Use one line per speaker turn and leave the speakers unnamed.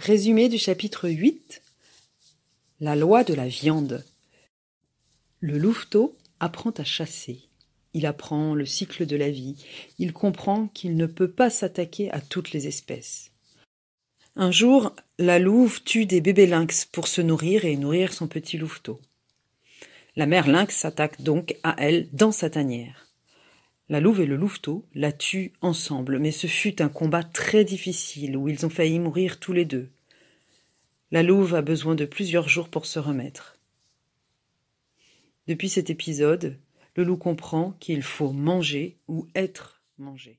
Résumé du chapitre 8
La loi de la viande. Le louveteau apprend à chasser. Il apprend le cycle de la vie. Il comprend qu'il ne peut pas s'attaquer à toutes les espèces. Un jour, la louve tue des bébés lynx pour se nourrir et nourrir son petit louveteau. La mère lynx s'attaque donc à elle dans sa tanière. La louve et le louveteau la tuent ensemble, mais ce fut un combat très difficile où ils ont failli mourir tous les deux. La louve a besoin de plusieurs jours pour se remettre. Depuis cet épisode, le loup comprend qu'il faut manger ou être
mangé.